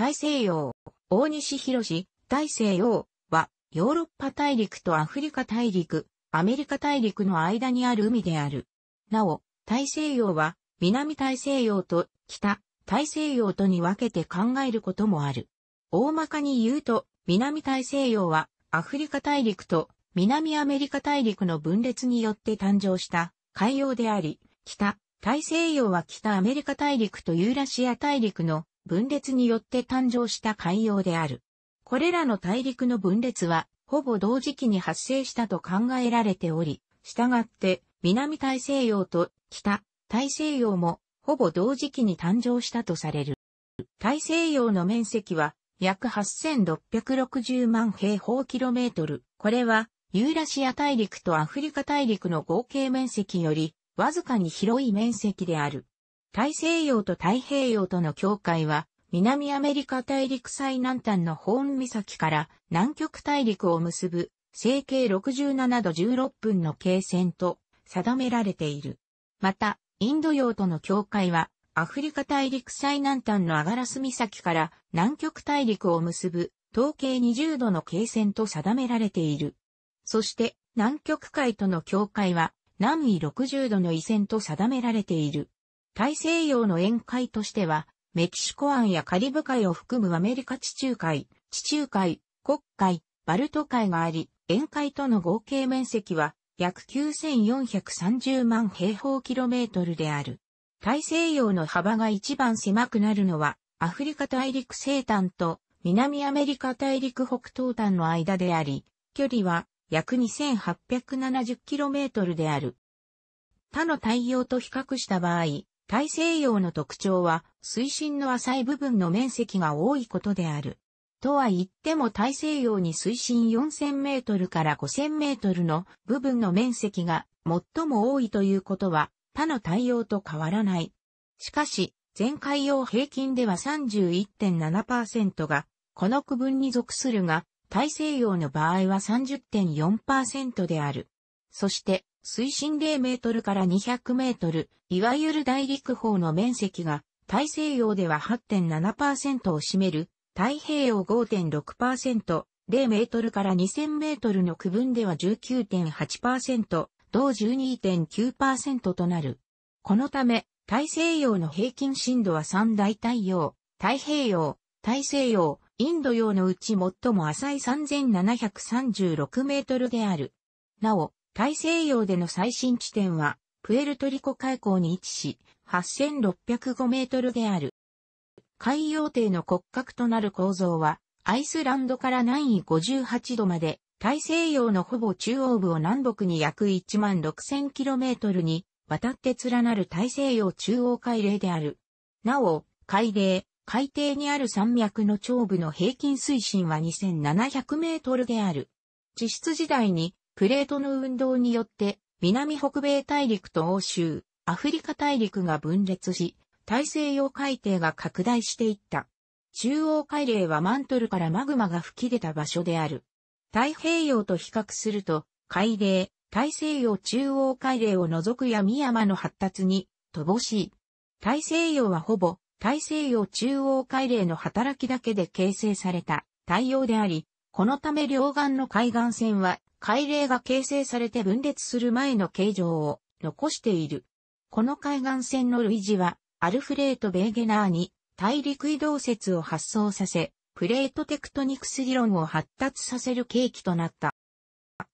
大西洋、大西広し、大西洋は、ヨーロッパ大陸とアフリカ大陸、アメリカ大陸の間にある海である。なお、大西洋は、南大西洋と北大西洋とに分けて考えることもある。大まかに言うと、南大西洋は、アフリカ大陸と南アメリカ大陸の分裂によって誕生した海洋であり、北大西洋は北アメリカ大陸とユーラシア大陸の分裂によって誕生した海洋である。これらの大陸の分裂は、ほぼ同時期に発生したと考えられており、したがって、南大西洋と北大西洋も、ほぼ同時期に誕生したとされる。大西洋の面積は、約8660万平方キロメートル。これは、ユーラシア大陸とアフリカ大陸の合計面積より、わずかに広い面積である。大西洋と太平洋との境界は、南アメリカ大陸最南端のホーン岬から南極大陸を結ぶ、整形67度16分の経線と定められている。また、インド洋との境界は、アフリカ大陸最南端のアガラス岬から南極大陸を結ぶ、統計20度の経線と定められている。そして、南極海との境界は、南緯60度の緯線と定められている。大西洋の沿海としては、メキシコ湾やカリブ海を含むアメリカ地中海、地中海、黒海、バルト海があり、沿海との合計面積は約9430万平方キロメートルである。大西洋の幅が一番狭くなるのは、アフリカ大陸西端と南アメリカ大陸北東端の間であり、距離は約2 8 7 0トルである。他の太陽と比較した場合、大西洋の特徴は水深の浅い部分の面積が多いことである。とは言っても大西洋に水深4000メートルから5000メートルの部分の面積が最も多いということは他の対応と変わらない。しかし、全海洋平均では31.7%がこの区分に属するが、大西洋の場合は30.4%である。そして、水深0メートルから200メートル、いわゆる大陸方の面積が、大西洋では8.7%を占める、太平洋5.6%、0メートルから2000メートルの区分では19.8%、同12.9%となる。このため、大西洋の平均深度は三大太陽、太平洋、大西洋、インド洋のうち最も浅い3736メートルである。なお、大西洋での最深地点は、プエルトリコ海溝に位置し、8605メートルである。海洋底の骨格となる構造は、アイスランドから南緯58度まで、大西洋のほぼ中央部を南北に約1万6 0 0 0トルに渡って連なる大西洋中央海嶺である。なお、海嶺、海底にある山脈の長部の平均水深は2700メートルである。地質時代にプレートの運動によって、南北米大陸と欧州、アフリカ大陸が分裂し、大西洋海底が拡大していった。中央海嶺はマントルからマグマが吹き出た場所である。太平洋と比較すると、海嶺、大西洋中央海嶺を除く闇山の発達に乏しい。大西洋はほぼ大西洋中央海嶺の働きだけで形成された太陽であり、このため両岸の海岸線は海嶺が形成されて分裂する前の形状を残している。この海岸線の類似は、アルフレート・ベーゲナーに大陸移動説を発想させ、プレートテクトニクス理論を発達させる契機となった。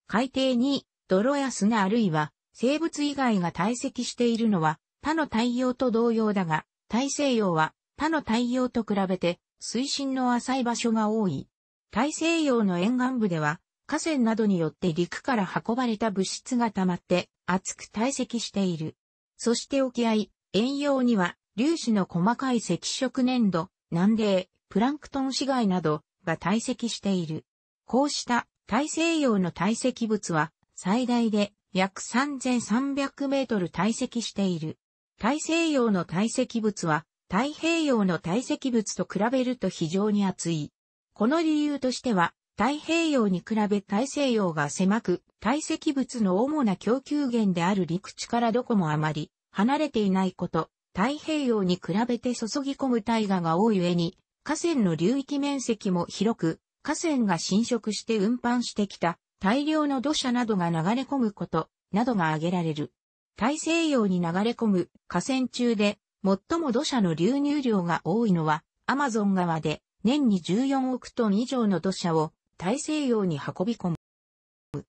海底に泥や砂あるいは生物以外が堆積しているのは他の太陽と同様だが、大西洋は他の太陽と比べて水深の浅い場所が多い。大西洋の沿岸部では河川などによって陸から運ばれた物質が溜まって厚く堆積している。そして沖合、遠洋には粒子の細かい赤色粘土、南米、プランクトン死骸などが堆積している。こうした大西洋の堆積物は最大で約3300メートル堆積している。大西洋の堆積物は太平洋の堆積物と比べると非常に厚い。この理由としては太平洋に比べ大西洋が狭く、堆積物の主な供給源である陸地からどこもあまり離れていないこと、太平洋に比べて注ぎ込む大河が多い上に、河川の流域面積も広く、河川が浸食して運搬してきた大量の土砂などが流れ込むことなどが挙げられる。大西洋に流れ込む河川中で最も土砂の流入量が多いのはアマゾン川で年に14億トン以上の土砂を大西洋に運び込む。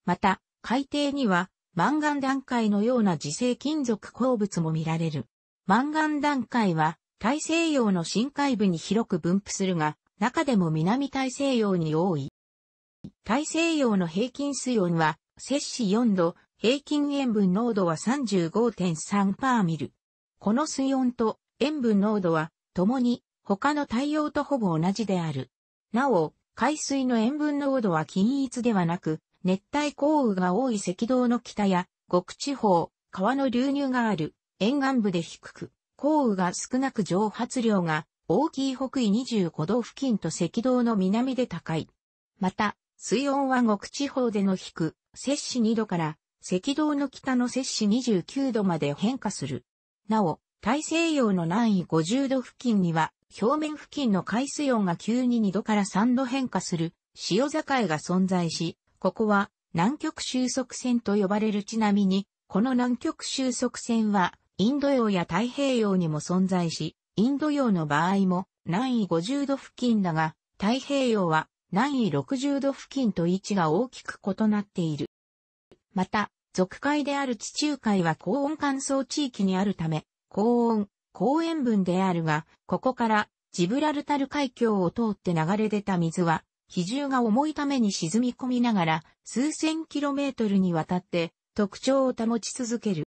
また、海底にはマンガン段階のような磁性金属鉱物も見られる。マンガン段階は大西洋の深海部に広く分布するが、中でも南大西洋に多い。大西洋の平均水温は摂氏4度、平均塩分濃度は35.3パーミル。この水温と塩分濃度は、共に他の太陽とほぼ同じである。なお、海水の塩分濃度は均一ではなく、熱帯降雨が多い赤道の北や、極地方、川の流入がある、沿岸部で低く、降雨が少なく蒸発量が大きい北緯25度付近と赤道の南で高い。また、水温は極地方での低く、摂氏2度から、赤道の北の摂氏29度まで変化する。なお、大西洋の南緯50度付近には表面付近の海水温が急に2度から3度変化する潮境が存在し、ここは南極収束線と呼ばれるちなみに、この南極収束線はインド洋や太平洋にも存在し、インド洋の場合も南緯50度付近だが、太平洋は南緯60度付近と位置が大きく異なっている。また、属海である地中海は高温乾燥地域にあるため、高温、公園分であるが、ここからジブラルタル海峡を通って流れ出た水は、比重が重いために沈み込みながら、数千キロメートルにわたって特徴を保ち続ける。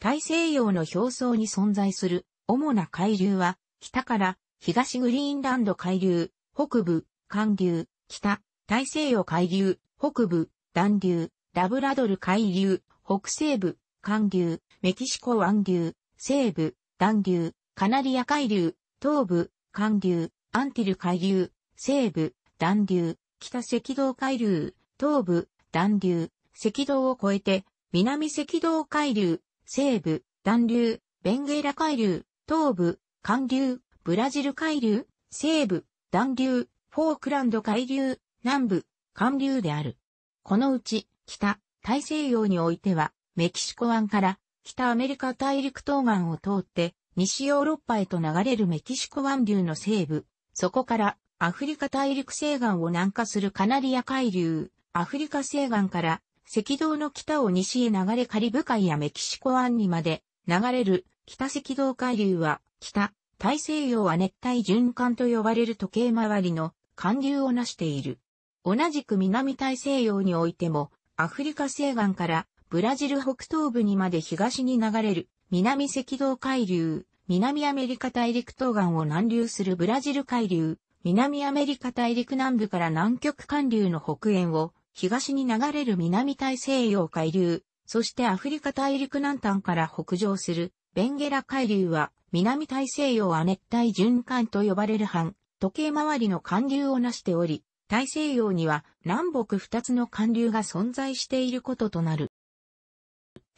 大西洋の表層に存在する主な海流は、北から東グリーンランド海流、北部、寒流、北、大西洋海流、北部、暖流、ラブラドル海流、北西部、寒流、メキシコ湾流、西部、暖流、カナリア海流、東部、寒流、アンティル海流、西部、暖流、北赤道海流、東部、暖流、赤道を越えて、南赤道海流、西部、暖流、ベンゲーラ海流、東部、寒流、ブラジル海流、西部、暖流、フォークランド海流、南部、寒流である。このうち、北、大西洋においては、メキシコ湾から北アメリカ大陸東岸を通って、西ヨーロッパへと流れるメキシコ湾流の西部、そこからアフリカ大陸西岸を南下するカナリア海流、アフリカ西岸から赤道の北を西へ流れカリブ海やメキシコ湾にまで流れる北赤道海流は北大西洋は熱帯循環と呼ばれる時計回りの寒流を成している。同じく南大西洋においてもアフリカ西岸からブラジル北東部にまで東に流れる、南赤道海流、南アメリカ大陸東岸を南流するブラジル海流、南アメリカ大陸南部から南極寒流の北縁を、東に流れる南大西洋海流、そしてアフリカ大陸南端から北上するベンゲラ海流は南大西洋亜熱帯循環と呼ばれる半時計回りの寒流をなしており、大西洋には南北二つの寒流が存在していることとなる。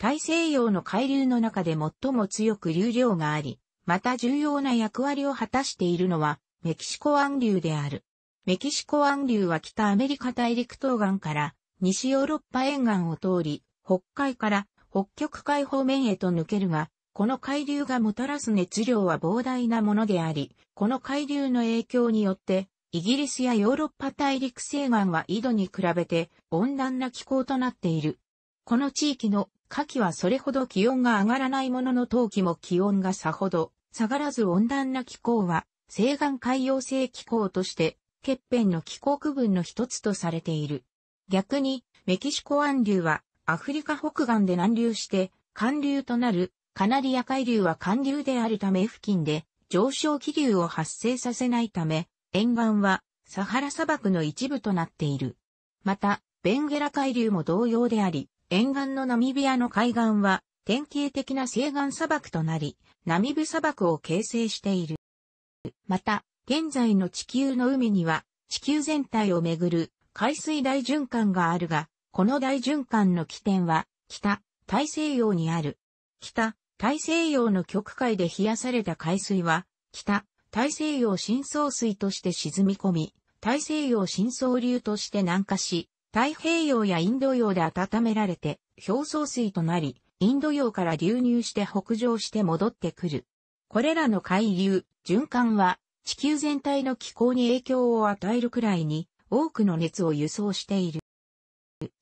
大西洋の海流の中で最も強く流量があり、また重要な役割を果たしているのは、メキシコ湾流である。メキシコ湾流は北アメリカ大陸東岸から西ヨーロッパ沿岸を通り、北海から北極海方面へと抜けるが、この海流がもたらす熱量は膨大なものであり、この海流の影響によって、イギリスやヨーロッパ大陸西岸は緯度に比べて温暖な気候となっている。この地域の夏季はそれほど気温が上がらないものの冬季も気温がさほど下がらず温暖な気候は西岸海洋性気候として欠片の気候区分の一つとされている。逆にメキシコ湾流はアフリカ北岸で南流して寒流となるカナリア海流は寒流であるため付近で上昇気流を発生させないため沿岸はサハラ砂漠の一部となっている。また、ベンゲラ海流も同様であり、沿岸のナミビアの海岸は典型的な西岸砂漠となり、ナミブ砂漠を形成している。また、現在の地球の海には地球全体をめぐる海水大循環があるが、この大循環の起点は北大西洋にある。北大西洋の極海で冷やされた海水は北大西洋深層水として沈み込み、大西洋深層流として南下し、太平洋やインド洋で温められて表層水となり、インド洋から流入して北上して戻ってくる。これらの海流、循環は地球全体の気候に影響を与えるくらいに多くの熱を輸送している。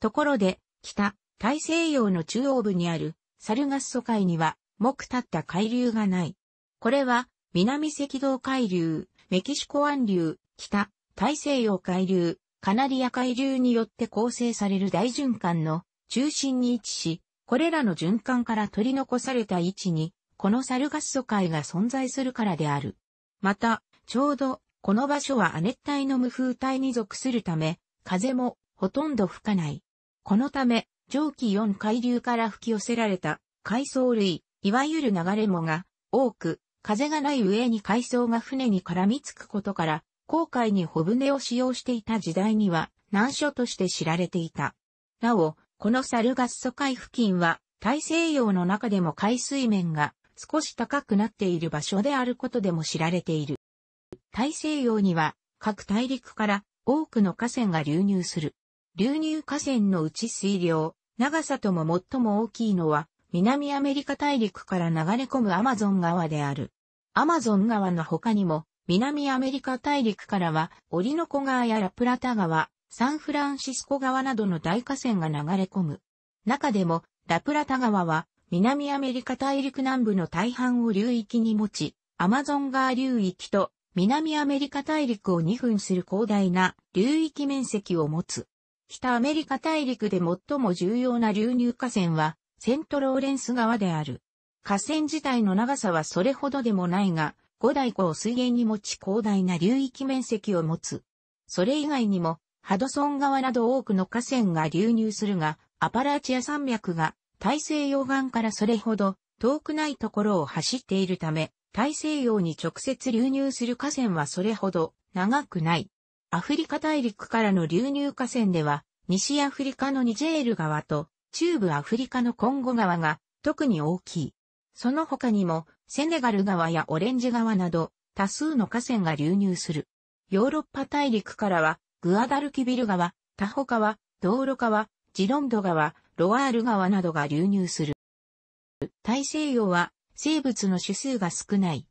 ところで、北、大西洋の中央部にあるサルガッソ海には、木立った海流がない。これは、南赤道海流、メキシコ湾流、北、大西洋海流、カナリア海流によって構成される大循環の中心に位置し、これらの循環から取り残された位置に、このサルガッソ海が存在するからである。また、ちょうど、この場所は亜熱帯の無風帯に属するため、風もほとんど吹かない。このため、蒸気4海流から吹き寄せられた海藻類、いわゆる流れ藻が多く、風がない上に海藻が船に絡みつくことから、航海に小舟を使用していた時代には難所として知られていた。なお、このサルガッソ海付近は大西洋の中でも海水面が少し高くなっている場所であることでも知られている。大西洋には各大陸から多くの河川が流入する。流入河川のうち水量、長さとも最も大きいのは南アメリカ大陸から流れ込むアマゾン川である。アマゾン川の他にも南アメリカ大陸からは、オリノコ川やラプラタ川、サンフランシスコ川などの大河川が流れ込む。中でも、ラプラタ川は、南アメリカ大陸南部の大半を流域に持ち、アマゾン川流域と南アメリカ大陸を2分する広大な流域面積を持つ。北アメリカ大陸で最も重要な流入河川はセントローレンス川である。河川自体の長さはそれほどでもないが、五大湖を水源に持ち広大な流域面積を持つ。それ以外にも、ハドソン川など多くの河川が流入するが、アパラーチア山脈が大西洋岸からそれほど遠くないところを走っているため、大西洋に直接流入する河川はそれほど長くない。アフリカ大陸からの流入河川では、西アフリカのニジェール川と中部アフリカのコンゴ川が特に大きい。その他にもセネガル川やオレンジ川など、多数の河川が流入する。ヨーロッパ大陸からは、グアダルキビル川、タホ川、道路川、ジロンド川、ロワール川などが流入する。大西洋は生物の種数が少ない。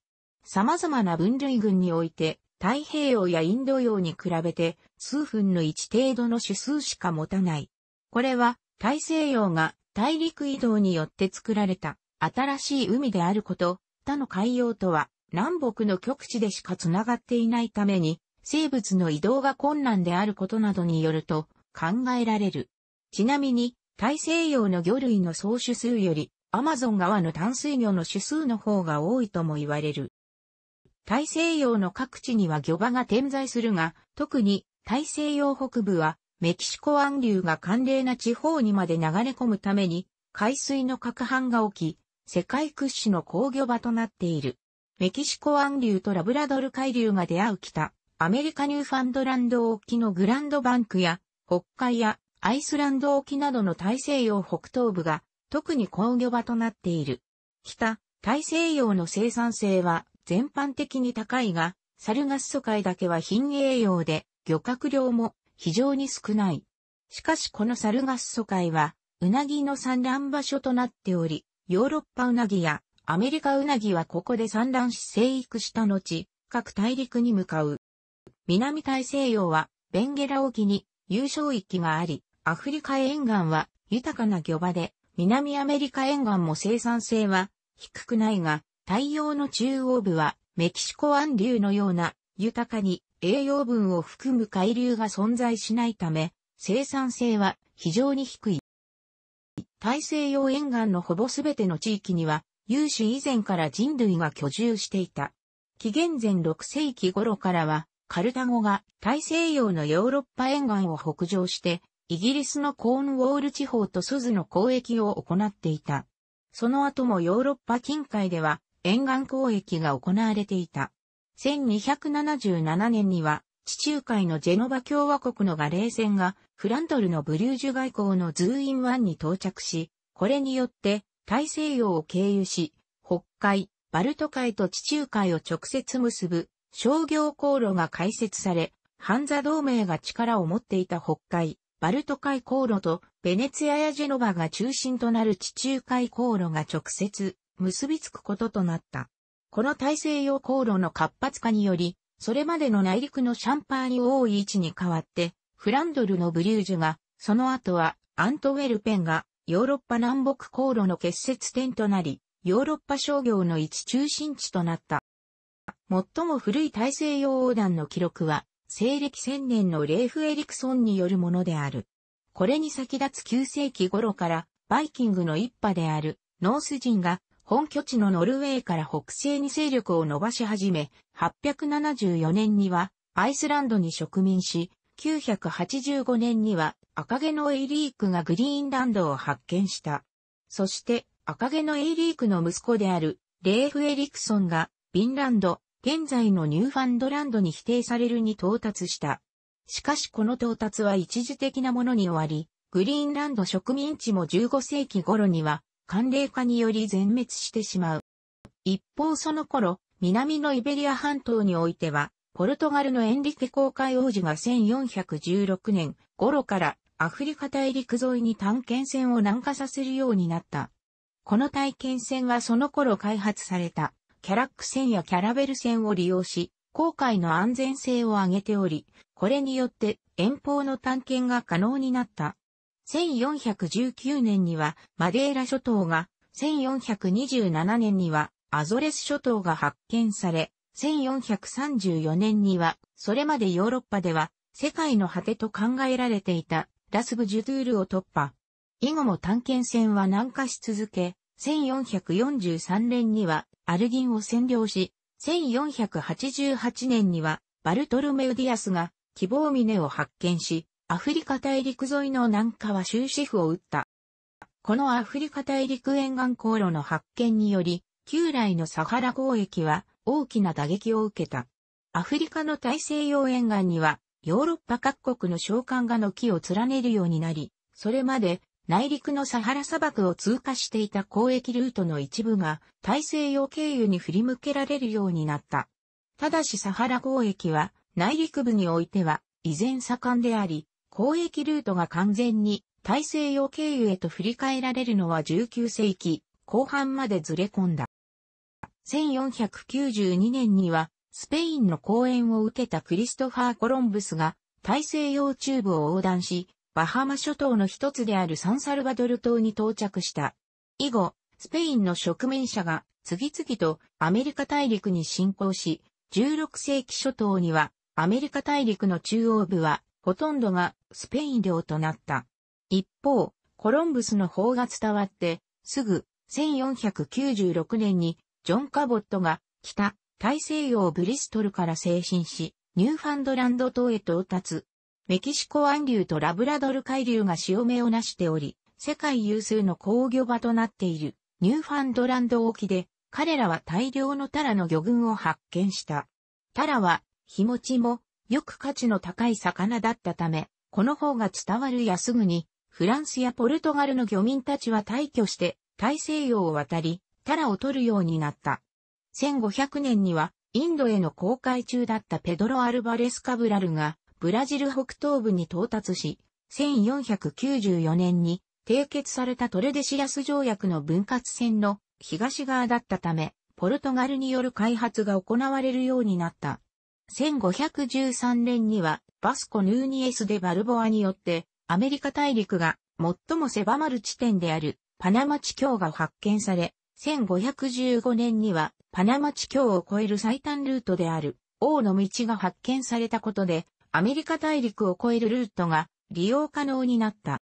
様々な分類群において太平洋やインド洋に比べて数分の1程度の種数しか持たない。これは大西洋が大陸移動によって作られた新しい海であること、他の海洋とは南北の極地でしか繋がっていないために、生物の移動が困難であることなどによると考えられる。ちなみに、大西洋の魚類の総種数より、アマゾン川の淡水魚の種数の方が多いとも言われる。大西洋の各地には魚場が点在するが、特に大西洋北部はメキシコ湾流が寒冷な地方にまで流れ込むために、海水の攪拌が起き、世界屈指の工業場となっている。メキシコ湾流とラブラドル海流が出会う北、アメリカニューファンドランド沖のグランドバンクや、北海やアイスランド沖などの大西洋北東部が特に工業場となっている。北、大西洋の生産性は全般的に高いが、サルガッソ海だけは貧栄養で漁獲量も非常に少ない。しかしこのサルガッソ海は、うなぎの産卵場所となっており、ヨーロッパウナギやアメリカウナギはここで産卵し生育した後、各大陸に向かう。南大西洋はベンゲラ沖に優勝域があり、アフリカ沿岸は豊かな漁場で、南アメリカ沿岸も生産性は低くないが、太陽の中央部はメキシコ湾流のような豊かに栄養分を含む海流が存在しないため、生産性は非常に低い。大西洋沿岸のほぼすべての地域には、有史以前から人類が居住していた。紀元前6世紀頃からは、カルタゴが大西洋のヨーロッパ沿岸を北上して、イギリスのコーンウォール地方とスズの交易を行っていた。その後もヨーロッパ近海では沿岸交易が行われていた。1277年には地中海のジェノバ共和国のガレー船が、フランドルのブリュージュ外交のズーイン湾に到着し、これによって大西洋を経由し、北海、バルト海と地中海を直接結ぶ商業航路が開設され、ハンザ同盟が力を持っていた北海、バルト海航路とベネツィアやジェノバが中心となる地中海航路が直接結びつくこととなった。この大西洋航路の活発化により、それまでの内陸のシャンパーニュ多い位置に変わって、フランドルのブリュージュが、その後はアントウェルペンがヨーロッパ南北航路の結節点となり、ヨーロッパ商業の一中心地となった。最も古い大西洋横断の記録は、西暦1000年のレーフ・エリクソンによるものである。これに先立つ9世紀頃から、バイキングの一派である、ノース人が本拠地のノルウェーから北西に勢力を伸ばし始め、874年にはアイスランドに植民し、985年には赤毛のエイリークがグリーンランドを発見した。そして赤毛のエイリークの息子であるレーフ・エリクソンがビンランド、現在のニューファンドランドに否定されるに到達した。しかしこの到達は一時的なものに終わり、グリーンランド植民地も15世紀頃には寒冷化により全滅してしまう。一方その頃、南のイベリア半島においては、ポルトガルのエンリケ公会王子が1416年頃からアフリカ大陸沿いに探検船を南下させるようになった。この体験船はその頃開発されたキャラック船やキャラベル船を利用し、航海の安全性を上げており、これによって遠方の探検が可能になった。1419年にはマデーラ諸島が、1427年にはアゾレス諸島が発見され、1434年には、それまでヨーロッパでは、世界の果てと考えられていたラスブジュトゥールを突破。以後も探検船は南下し続け、1443年にはアルギンを占領し、1488年にはバルトルメウディアスが希望峰を発見し、アフリカ大陸沿いの南下は終止符を打った。このアフリカ大陸沿岸航路の発見により、旧来のサハラ交易は大きな打撃を受けた。アフリカの大西洋沿岸には、ヨーロッパ各国の商館が軒を連ねるようになり、それまで内陸のサハラ砂漠を通過していた交易ルートの一部が大西洋経由に振り向けられるようになった。ただしサハラ交易は内陸部においては依然盛んであり、交易ルートが完全に大西洋経由へと振り返られるのは19世紀後半までずれ込んだ。1492年にはスペインの講演を受けたクリストファー・コロンブスが大西洋中部を横断し、バハマ諸島の一つであるサンサルバドル島に到着した。以後、スペインの植民者が次々とアメリカ大陸に侵攻し、16世紀初頭にはアメリカ大陸の中央部はほとんどがスペイン領となった。一方、コロンブスの法が伝わって、すぐ1496年にジョン・カボットが北大西洋ブリストルから精神し、ニューファンドランド島へ到達。メキシコ湾流とラブラドル海流が潮目をなしており、世界有数の工業場となっているニューファンドランド沖で、彼らは大量のタラの魚群を発見した。タラは、日持ちもよく価値の高い魚だったため、この方が伝わるやすぐに、フランスやポルトガルの漁民たちは退去して大西洋を渡り、タラを取るようになった。1500年には、インドへの航海中だったペドロ・アルバレス・カブラルが、ブラジル北東部に到達し、1494年に締結されたトレデシアス条約の分割線の東側だったため、ポルトガルによる開発が行われるようになった。1513年にはバスコ・ヌーニエス・デ・バルボアによってアメリカ大陸が最も狭まる地点であるパナマ地峡が発見され、1515年にはパナマ地峡を越える最短ルートである王の道が発見されたことで、アメリカ大陸を越えるルートが利用可能になった。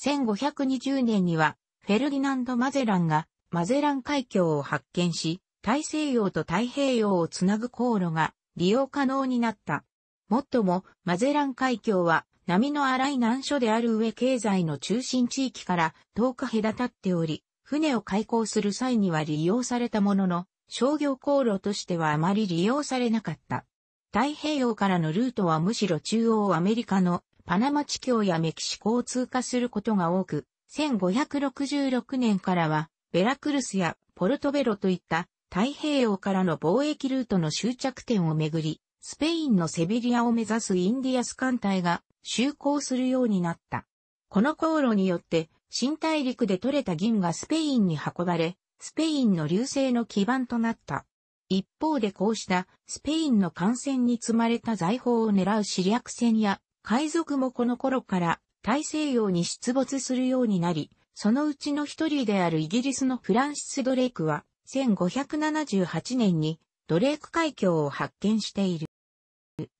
1520年にはフェルディナンド・マゼランがマゼラン海峡を発見し、大西洋と太平洋をつなぐ航路が利用可能になった。もっとも、マゼラン海峡は波の荒い難所である上経済の中心地域から遠く隔たっており、船を開港する際には利用されたものの、商業航路としてはあまり利用されなかった。太平洋からのルートはむしろ中央アメリカのパナマ地峡やメキシコを通過することが多く、1566年からはベラクルスやポルトベロといった太平洋からの貿易ルートの終着点をめぐり、スペインのセビリアを目指すインディアス艦隊が就航するようになった。この航路によって、新大陸で取れた銀がスペインに運ばれ、スペインの流星の基盤となった。一方でこうしたスペインの艦船に積まれた財宝を狙う死略船や海賊もこの頃から大西洋に出没するようになり、そのうちの一人であるイギリスのフランシス・ドレイクは1578年にドレーク海峡を発見している。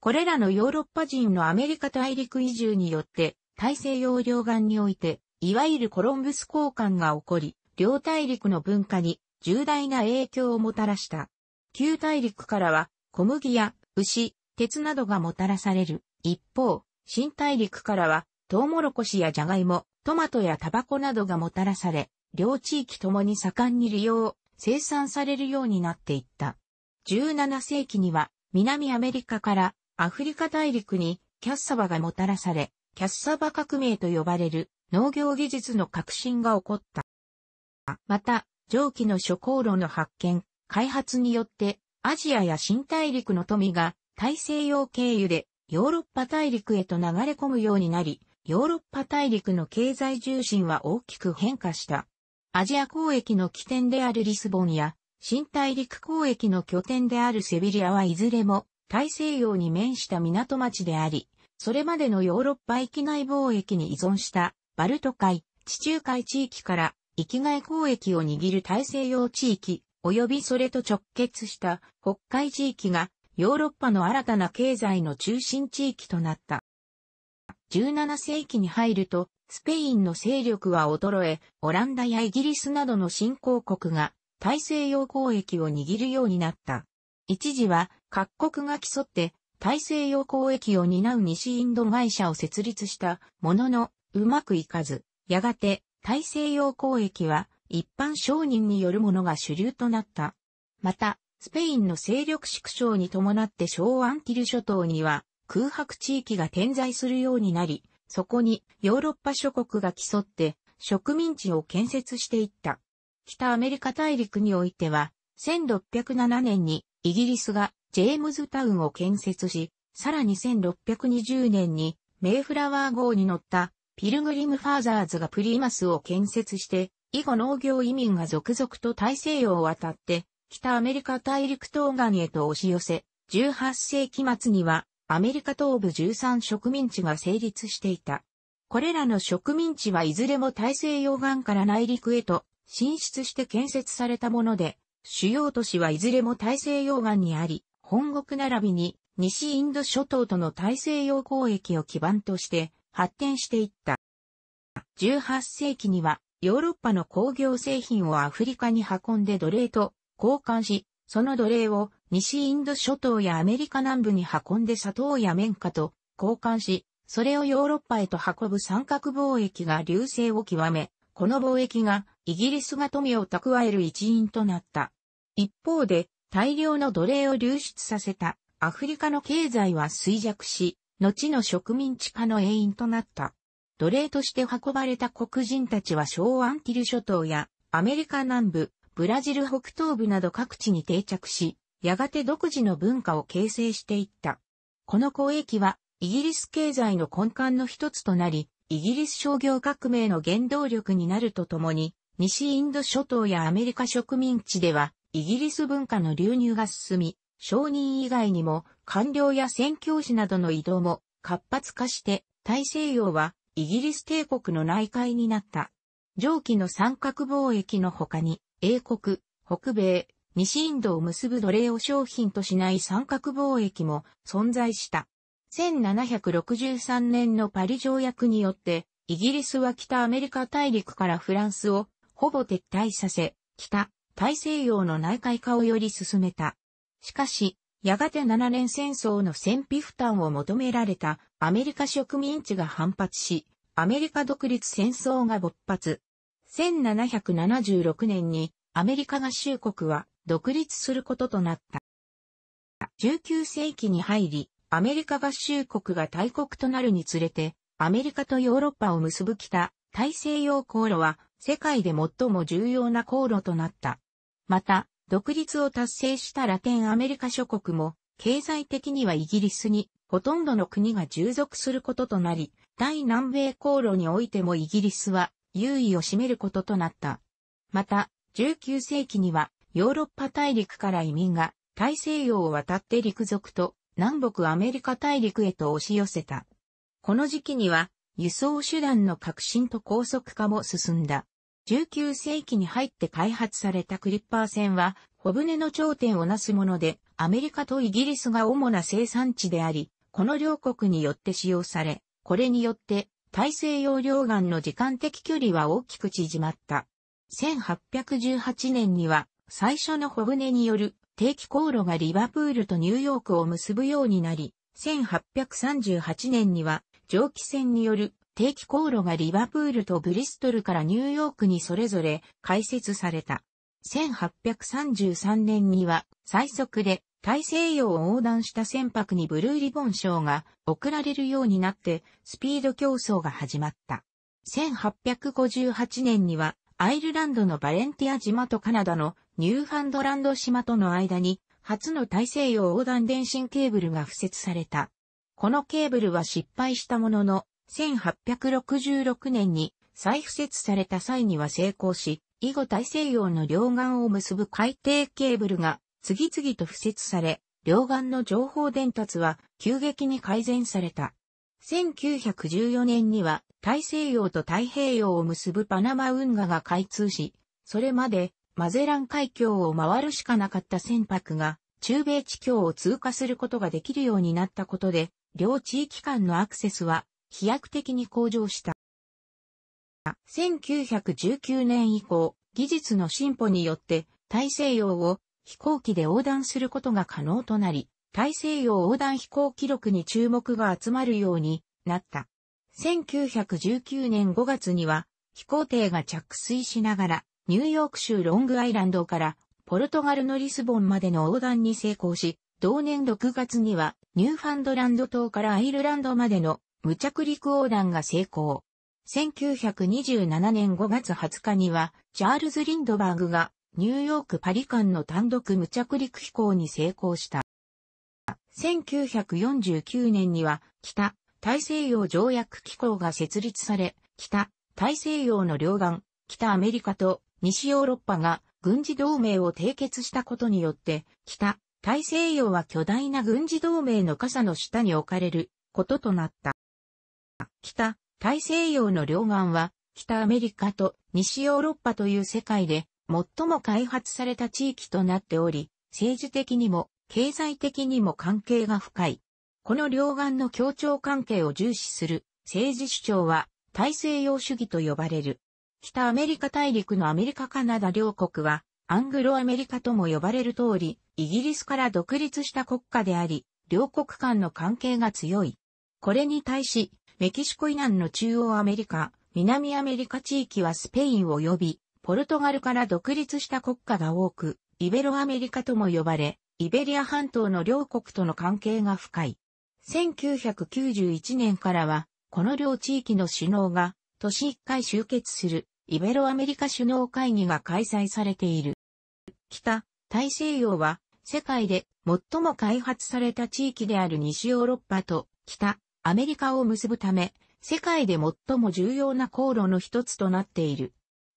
これらのヨーロッパ人のアメリカ大陸移住によって大西洋両岸において、いわゆるコロンブス交換が起こり、両大陸の文化に重大な影響をもたらした。旧大陸からは小麦や牛、鉄などがもたらされる。一方、新大陸からはトウモロコシやジャガイモ、トマトやタバコなどがもたらされ、両地域ともに盛んに利用、生産されるようになっていった。17世紀には南アメリカからアフリカ大陸にキャッサバがもたらされ、キャッサバ革命と呼ばれる農業技術の革新が起こった。また、蒸気の諸航路の発見、開発によってアジアや新大陸の富が大西洋経由でヨーロッパ大陸へと流れ込むようになり、ヨーロッパ大陸の経済重心は大きく変化した。アジア交易の起点であるリスボンや、新大陸交易の拠点であるセビリアはいずれも大西洋に面した港町であり、それまでのヨーロッパ域内貿易に依存したバルト海、地中海地域から域外交易を握る大西洋地域、及びそれと直結した北海地域がヨーロッパの新たな経済の中心地域となった。17世紀に入るとスペインの勢力は衰え、オランダやイギリスなどの新興国が大西洋交易を握るようになった。一時は各国が競って大西洋交易を担う西インド会社を設立したもののうまくいかず、やがて大西洋交易は一般商人によるものが主流となった。また、スペインの勢力縮小に伴って小アンティル諸島には空白地域が点在するようになり、そこにヨーロッパ諸国が競って植民地を建設していった。北アメリカ大陸においては、1607年にイギリスがジェームズタウンを建設し、さらに1620年にメイフラワー号に乗ったピルグリムファーザーズがプリマスを建設して、以後農業移民が続々と大西洋を渡って、北アメリカ大陸東岸へと押し寄せ、18世紀末にはアメリカ東部13植民地が成立していた。これらの植民地はいずれも大西洋岸から内陸へと進出して建設されたもので、主要都市はいずれも大西洋岸にあり、本国並びに西インド諸島との大西洋交易を基盤として発展していった。18世紀にはヨーロッパの工業製品をアフリカに運んで奴隷と交換し、その奴隷を西インド諸島やアメリカ南部に運んで砂糖や綿花と交換し、それをヨーロッパへと運ぶ三角貿易が流星を極め、この貿易がイギリスが富を蓄える一因となった。一方で大量の奴隷を流出させたアフリカの経済は衰弱し、後の植民地化の遠因となった。奴隷として運ばれた黒人たちは小アンティル諸島やアメリカ南部、ブラジル北東部など各地に定着し、やがて独自の文化を形成していった。この交易は、イギリス経済の根幹の一つとなり、イギリス商業革命の原動力になるとともに、西インド諸島やアメリカ植民地では、イギリス文化の流入が進み、商人以外にも官僚や宣教師などの移動も活発化して大西洋はイギリス帝国の内海になった。上記の三角貿易の他に英国、北米、西インドを結ぶ奴隷を商品としない三角貿易も存在した。1763年のパリ条約によって、イギリスは北アメリカ大陸からフランスをほぼ撤退させ、北、大西洋の内海化をより進めた。しかし、やがて7年戦争の戦費負担を求められたアメリカ植民地が反発し、アメリカ独立戦争が勃発。1776年にアメリカ合衆国は独立することとなった。19世紀に入り、アメリカ合衆国が大国となるにつれて、アメリカとヨーロッパを結ぶ北大西洋航路は世界で最も重要な航路となった。また、独立を達成したラテンアメリカ諸国も、経済的にはイギリスにほとんどの国が従属することとなり、大南米航路においてもイギリスは優位を占めることとなった。また、19世紀にはヨーロッパ大陸から移民が大西洋を渡って陸続と南北アメリカ大陸へと押し寄せた。この時期には輸送手段の革新と高速化も進んだ。19世紀に入って開発されたクリッパー船は、小舟の頂点をなすもので、アメリカとイギリスが主な生産地であり、この両国によって使用され、これによって大西洋両岸の時間的距離は大きく縮まった。1818年には最初の小舟による定期航路がリバプールとニューヨークを結ぶようになり、1838年には蒸気船による定期航路がリバプールとブリストルからニューヨークにそれぞれ開設された。1833年には最速で大西洋を横断した船舶にブルーリボン賞が贈られるようになってスピード競争が始まった。1858年にはアイルランドのバレンティア島とカナダのニューファンドランド島との間に初の大西洋横断電信ケーブルが付設された。このケーブルは失敗したものの1866年に再付設された際には成功し、以後大西洋の両岸を結ぶ海底ケーブルが次々と付設され、両岸の情報伝達は急激に改善された。1914年には大西洋と太平洋を結ぶパナマ運河が開通し、それまでマゼラン海峡を回るしかなかった船舶が中米地峡を通過することができるようになったことで、両地域間のアクセスは飛躍的に向上した。1919年以降、技術の進歩によって大西洋を飛行機で横断することが可能となり、大西洋横断飛行記録に注目が集まるようになった。1919年5月には飛行艇が着水しながらニューヨーク州ロングアイランドからポルトガルのリスボンまでの横断に成功し、同年6月にはニューファンドランド島からアイルランドまでの無着陸横断が成功。1927年5月20日には、チャールズ・リンドバーグが、ニューヨーク・パリ間の単独無着陸飛行に成功した。1949年には、北、大西洋条約機構が設立され、北、大西洋の両岸、北アメリカと西ヨーロッパが軍事同盟を締結したことによって、北、大西洋は巨大な軍事同盟の傘の下に置かれることとなった。北、大西洋の両岸は、北アメリカと西ヨーロッパという世界で、最も開発された地域となっており、政治的にも、経済的にも関係が深い。この両岸の協調関係を重視する政治主張は大西洋主義と呼ばれる。北アメリカ大陸のアメリカカナダ両国はアングロアメリカとも呼ばれる通り、イギリスから独立した国家であり、両国間の関係が強い。これに対し、メキシコ以南の中央アメリカ、南アメリカ地域はスペイン及び、ポルトガルから独立した国家が多く、イベロアメリカとも呼ばれ、イベリア半島の両国との関係が深い。1991年からは、この両地域の首脳が、年1回集結する、イベロアメリカ首脳会議が開催されている。北、大西洋は、世界で最も開発された地域である西ヨーロッパと、北、アメリカを結ぶため、世界で最も重要な航路の一つとなっている。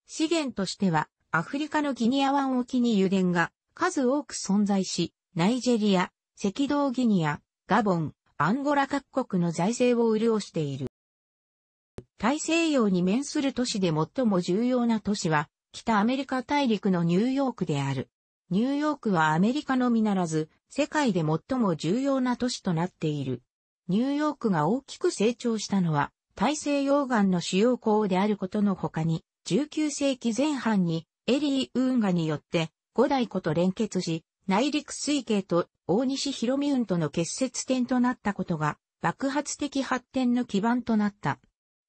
資源としては、アフリカのギニア湾沖に油田が数多く存在し、ナイジェリア、赤道ギニア、ガボン、アンゴラ各国の財政を潤している。大西洋に面する都市で最も重要な都市は、北アメリカ大陸のニューヨークである。ニューヨークはアメリカのみならず、世界で最も重要な都市となっている。ニューヨークが大きく成長したのは、大西洋岸の主要港であることの他に、19世紀前半にエリー・運河によって五大湖と連結し、内陸水系と大西広見運との結節点となったことが爆発的発展の基盤となった。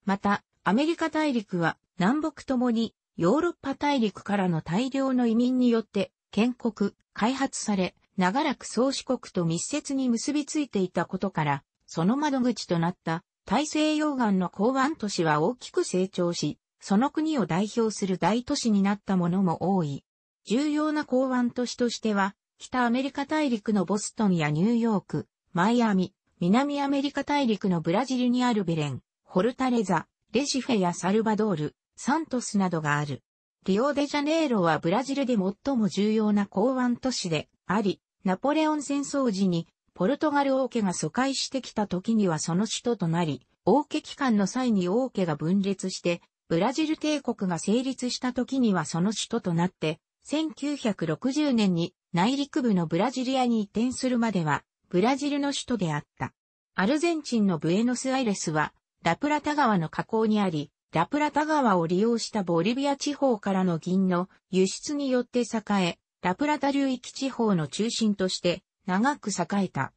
また、アメリカ大陸は南北ともにヨーロッパ大陸からの大量の移民によって建国、開発され、長らく宗主国と密接に結びついていたことから、その窓口となった大西洋岸の港湾都市は大きく成長し、その国を代表する大都市になったものも多い。重要な港湾都市としては、北アメリカ大陸のボストンやニューヨーク、マイアミ、南アメリカ大陸のブラジルにあるベレン、ホルタレザ、レシフェやサルバドール、サントスなどがある。リオデジャネイロはブラジルで最も重要な港湾都市であり、ナポレオン戦争時にポルトガル王家が疎開してきた時にはその首都となり、王家期間の際に王家が分裂して、ブラジル帝国が成立した時にはその首都となって、1960年に内陸部のブラジリアに移転するまでは、ブラジルの首都であった。アルゼンチンのブエノスアイレスは、ラプラタ川の河口にあり、ラプラタ川を利用したボリビア地方からの銀の輸出によって栄え、ラプラタ流域地方の中心として長く栄えた。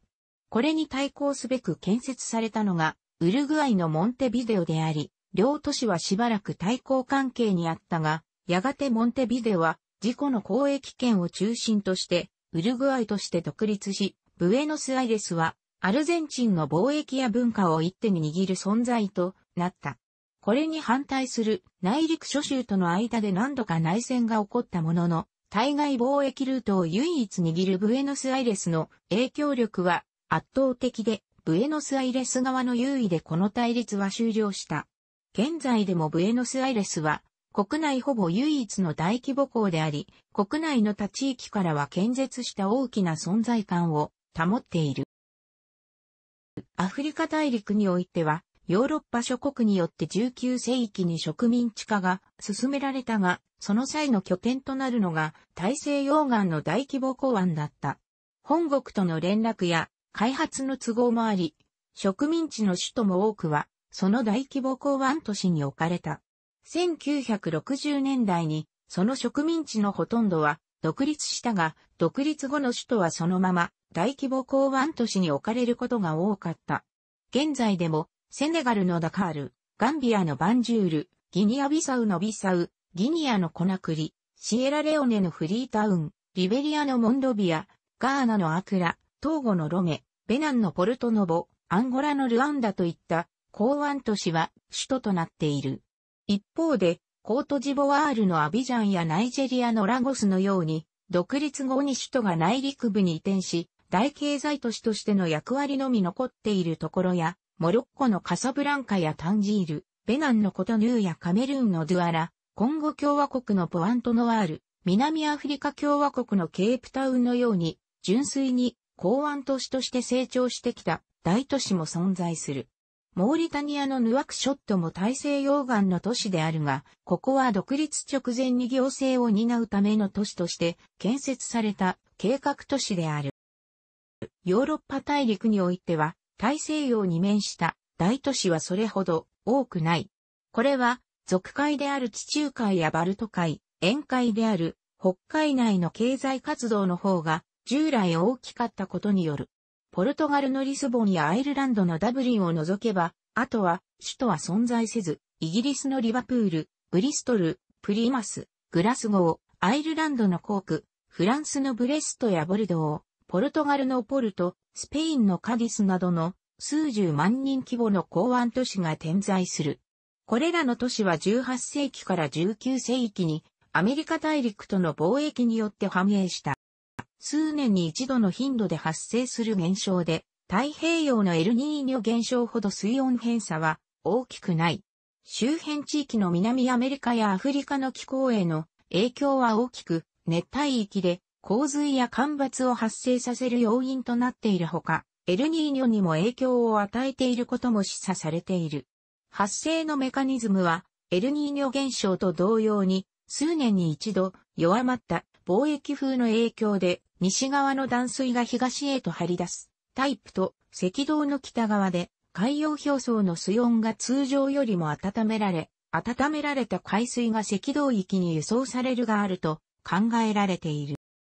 これに対抗すべく建設されたのが、ウルグアイのモンテビデオであり、両都市はしばらく対抗関係にあったが、やがてモンテビデオは自己の交易圏を中心として、ウルグアイとして独立し、ブエノスアイレスはアルゼンチンの貿易や文化を一手に握る存在となった。これに反対する内陸諸州との間で何度か内戦が起こったものの、対外貿易ルートを唯一握るブエノスアイレスの影響力は圧倒的で、ブエノスアイレス側の優位でこの対立は終了した。現在でもブエノスアイレスは国内ほぼ唯一の大規模港であり、国内の他地域からは建設した大きな存在感を保っている。アフリカ大陸においては、ヨーロッパ諸国によって19世紀に植民地化が進められたが、その際の拠点となるのが大西洋岸の大規模港湾だった。本国との連絡や開発の都合もあり、植民地の首都も多くは、その大規模港湾都市に置かれた。1960年代に、その植民地のほとんどは独立したが、独立後の首都はそのまま大規模港湾都市に置かれることが多かった。現在でもセネガルのダカール、ガンビアのバンジュール、ギニアビサウのビサウ、ギニアのコナクリ、シエラレオネのフリータウン、リベリアのモンドビア、ガーナのアクラ、トーゴのロメ、ベナンのポルトノボ、アンゴラのルアンダといった港湾都市は首都となっている。一方で、コートジボワールのアビジャンやナイジェリアのラゴスのように、独立後に首都が内陸部に移転し、大経済都市としての役割のみ残っているところや、モロッコのカサブランカやタンジール、ベナンのコトヌーやカメルーンのドゥアラ、コンゴ共和国のポアントノワール、南アフリカ共和国のケープタウンのように、純粋に港湾都市として成長してきた大都市も存在する。モーリタニアのヌワクショットも大西洋岸の都市であるが、ここは独立直前に行政を担うための都市として建設された計画都市である。ヨーロッパ大陸においては、大西洋に面した大都市はそれほど多くない。これは、属海である地中海やバルト海、沿海である北海内の経済活動の方が従来大きかったことによる。ポルトガルのリスボンやアイルランドのダブリンを除けば、あとは首都は存在せず、イギリスのリバプール、ブリストル、プリマス、グラスゴー、アイルランドのコーク、フランスのブレストやボルドー、ポルトガルのポルト、スペインのカディスなどの数十万人規模の港湾都市が点在する。これらの都市は18世紀から19世紀にアメリカ大陸との貿易によって繁栄した。数年に一度の頻度で発生する現象で、太平洋のエルニーニョ現象ほど水温偏差は大きくない。周辺地域の南アメリカやアフリカの気候への影響は大きく、熱帯域で洪水や干ばつを発生させる要因となっているほか、エルニーニョにも影響を与えていることも示唆されている。発生のメカニズムは、エルニーニョ現象と同様に、数年に一度弱まった貿易風の影響で、西側の断水が東へと張り出すタイプと、赤道の北側で海洋表層の水温が通常よりも温められ、温められた海水が赤道域に輸送されるがあると考えられている。